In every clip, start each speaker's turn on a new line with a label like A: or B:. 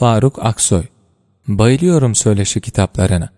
A: Faruk Aksoy. Bayılıyorum söyleşi kitaplarına.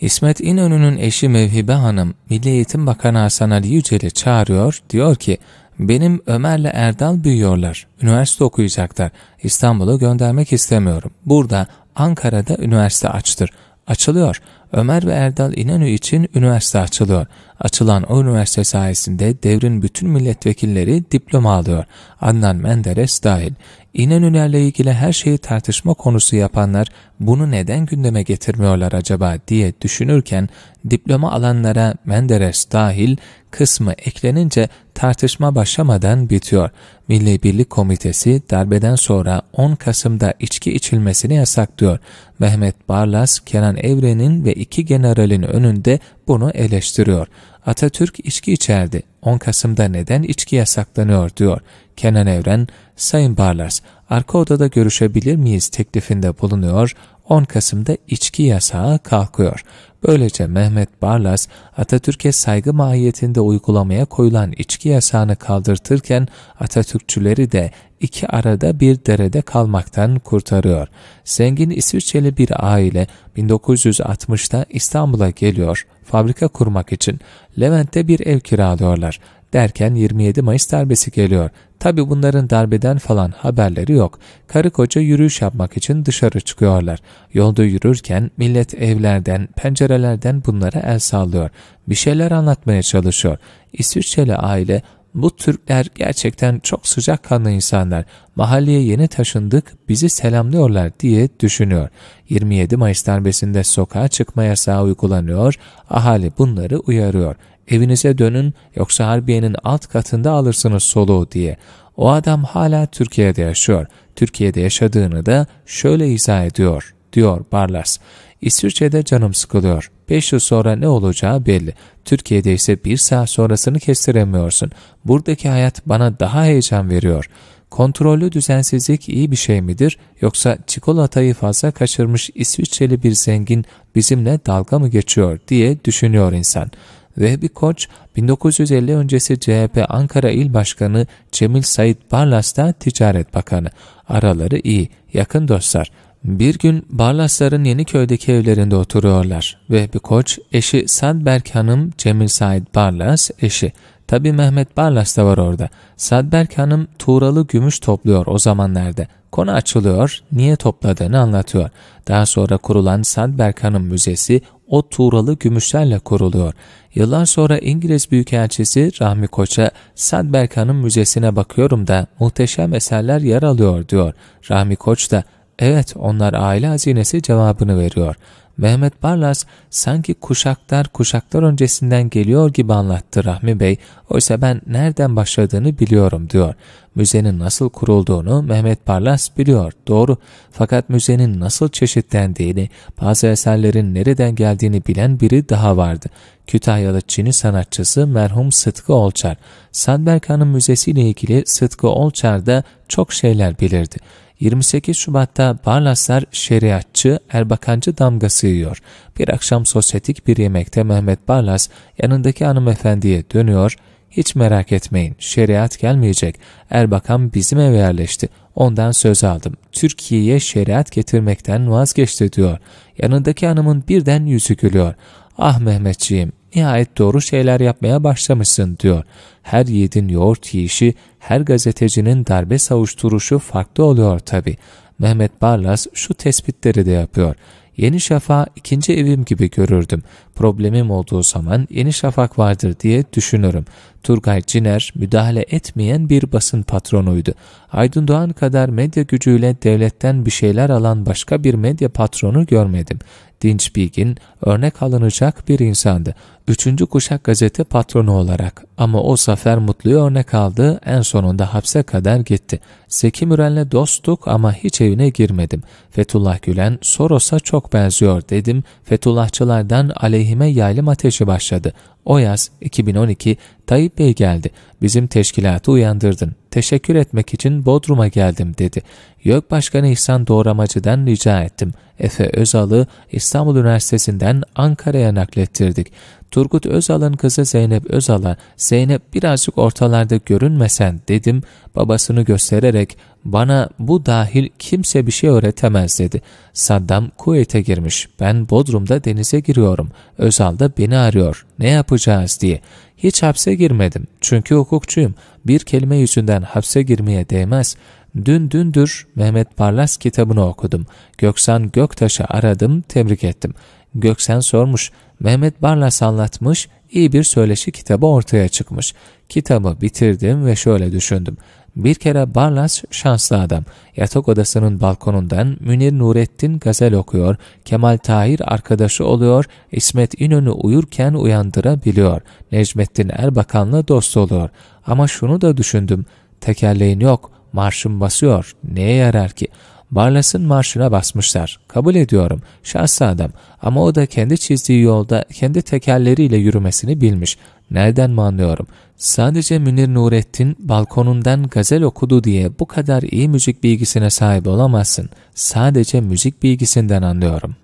A: İsmet İnönü'nün eşi Mevhibe Hanım, Milli Eğitim Bakanı Hasan Ali Yücel'i çağırıyor, diyor ki, benim Ömer'le Erdal büyüyorlar, üniversite okuyacaklar, İstanbul'a göndermek istemiyorum. Burada, Ankara'da üniversite açtır, Açılıyor. Ömer ve Erdal İnönü için üniversite açılıyor. Açılan o üniversite sayesinde devrin bütün milletvekilleri diploma alıyor. Adnan Menderes dahil. İnönülerle ilgili her şeyi tartışma konusu yapanlar bunu neden gündeme getirmiyorlar acaba diye düşünürken diploma alanlara Menderes dahil kısmı eklenince tartışma başlamadan bitiyor. Milli Birlik Komitesi darbeden sonra 10 Kasım'da içki içilmesini yasaklıyor. Mehmet Barlas, Kenan Evren'in ve iki generalin önünde bunu eleştiriyor. Atatürk içki içerdi. 10 Kasım'da neden içki yasaklanıyor diyor. Kenan Evren, Sayın Barlas, arka odada görüşebilir miyiz teklifinde bulunuyor. 10 Kasım'da içki yasağı kalkıyor. Böylece Mehmet Barlas, Atatürk'e saygı mahiyetinde uygulamaya koyulan içki yasağını kaldırtırken Atatürkçüleri de iki arada bir derede kalmaktan kurtarıyor. Zengin İsviçreli bir aile 1960'ta İstanbul'a geliyor, fabrika kurmak için Levent'te bir ev kiralıyorlar. Derken 27 Mayıs darbesi geliyor. Tabi bunların darbeden falan haberleri yok. Karı koca yürüyüş yapmak için dışarı çıkıyorlar. Yolda yürürken millet evlerden, pencerelerden bunlara el sallıyor. Bir şeyler anlatmaya çalışıyor. İsviçreli aile bu Türkler gerçekten çok sıcakkanlı insanlar. Mahalleye yeni taşındık, bizi selamlıyorlar diye düşünüyor. 27 Mayıs darbesinde sokağa çıkma yasağı uygulanıyor, ahali bunları uyarıyor evinize dönün yoksa Harbiye'nin alt katında alırsınız soluğu diye. O adam hala Türkiye'de yaşıyor. Türkiye'de yaşadığını da şöyle izah ediyor, diyor Barlas. İsviçre'de canım sıkılıyor. 5 yıl sonra ne olacağı belli. Türkiye'de ise bir saat sonrasını kestiremiyorsun. Buradaki hayat bana daha heyecan veriyor. Kontrollü düzensizlik iyi bir şey midir yoksa çikolatayı fazla kaçırmış İsviçreli bir zengin bizimle dalga mı geçiyor diye düşünüyor insan. Vehbi Koç, 1950 öncesi CHP Ankara İl Başkanı Cemil Said Barlas'ta Ticaret Bakanı. Araları iyi, yakın dostlar. Bir gün Barlasların Yeniköy'deki evlerinde oturuyorlar. Vehbi Koç, eşi Sadberk Hanım, Cemil Said Barlas, eşi. Tabi Mehmet Barlas da var orada. Sadberk Hanım tuğralı gümüş topluyor o zamanlarda. Konu açılıyor, niye topladığını anlatıyor. Daha sonra kurulan Sadberk Hanım Müzesi o tuğralı gümüşlerle koruluyor. Yıllar sonra İngiliz Büyükelçisi Rahmi Koç'a Sadberkan'ın müzesine bakıyorum da muhteşem eserler yer alıyor diyor. Rahmi Koç da evet onlar aile hazinesi cevabını veriyor. Mehmet Barlas sanki kuşaklar kuşaklar öncesinden geliyor gibi anlattı Rahmi Bey. Oysa ben nereden başladığını biliyorum diyor. Müzenin nasıl kurulduğunu Mehmet Barlas biliyor. Doğru. Fakat müzenin nasıl çeşitlendiğini, bazı eserlerin nereden geldiğini bilen biri daha vardı. Kütahyalı Çin'i sanatçısı merhum Sıtkı Olçar. Sadberkan'ın müzesiyle ilgili Sıtkı Olçar da çok şeyler bilirdi. 28 Şubat'ta Barlaslar şeriatçı, erbakancı damgası yiyor. Bir akşam sosyetik bir yemekte Mehmet Barlas yanındaki hanımefendiye dönüyor. Hiç merak etmeyin, şeriat gelmeyecek. Erbakan bizim eve yerleşti. Ondan söz aldım. Türkiye'ye şeriat getirmekten vazgeçti diyor. Yanındaki hanımın birden yüzü gülüyor. Ah Mehmetciğim nihayet doğru şeyler yapmaya başlamışsın diyor. Her yiğidin yoğurt yiyişi, her gazetecinin darbe savuşturuşu farklı oluyor tabi. Mehmet Barlas şu tespitleri de yapıyor. Yeni Şafak ikinci evim gibi görürdüm. Problemim olduğu zaman Yeni Şafak vardır diye düşünürüm. Turgay Ciner müdahale etmeyen bir basın patronuydu. Aydın Doğan kadar medya gücüyle devletten bir şeyler alan başka bir medya patronu görmedim. Dinç Bilgin örnek alınacak bir insandı. Üçüncü kuşak gazete patronu olarak ama o Zafer Mutlu'yu örnek aldı en sonunda hapse kadar gitti. Zeki Müren'le dosttuk ama hiç evine girmedim. Fethullah Gülen Soros'a çok benziyor dedim. Fethullahçılardan aleyhime yaylım ateşi başladı. O yaz 2012 Tayyip Bey geldi. Bizim teşkilatı uyandırdın. Teşekkür etmek için Bodrum'a geldim dedi. YÖK Başkanı İhsan Doğramacı'dan rica ettim. Efe Özal'ı İstanbul Üniversitesi'nden Ankara'ya naklettirdik. Turgut Özal'ın kızı Zeynep Özal'a Zeynep birazcık ortalarda görünmesen dedim babasını göstererek bana bu dahil kimse bir şey öğretemez dedi. Saddam Kuveyt'e girmiş. Ben Bodrum'da denize giriyorum. Özal da beni arıyor. Ne yapacağız diye. Hiç hapse girmedim. Çünkü hukukçuyum. Bir kelime yüzünden hapse girmeye değmez. Dün dündür Mehmet Parlas kitabını okudum. Göksan Göktaşı aradım, tebrik ettim. Göksen sormuş, Mehmet Barlas anlatmış iyi bir söyleşi kitabı ortaya çıkmış. Kitabı bitirdim ve şöyle düşündüm. Bir kere Barlas şanslı adam. Yatak odasının balkonundan Münir Nurettin gazel okuyor, Kemal Tahir arkadaşı oluyor, İsmet İnönü uyurken uyandırabiliyor, Necmettin Erbakan'la dost oluyor. Ama şunu da düşündüm, tekerleğin yok, marşım basıyor, neye yarar ki? Barlas'ın marşına basmışlar. Kabul ediyorum. Şanslı adam. Ama o da kendi çizdiği yolda kendi tekerleriyle yürümesini bilmiş. Nereden mi anlıyorum? Sadece Münir Nurettin balkonundan gazel okudu diye bu kadar iyi müzik bilgisine sahip olamazsın. Sadece müzik bilgisinden anlıyorum.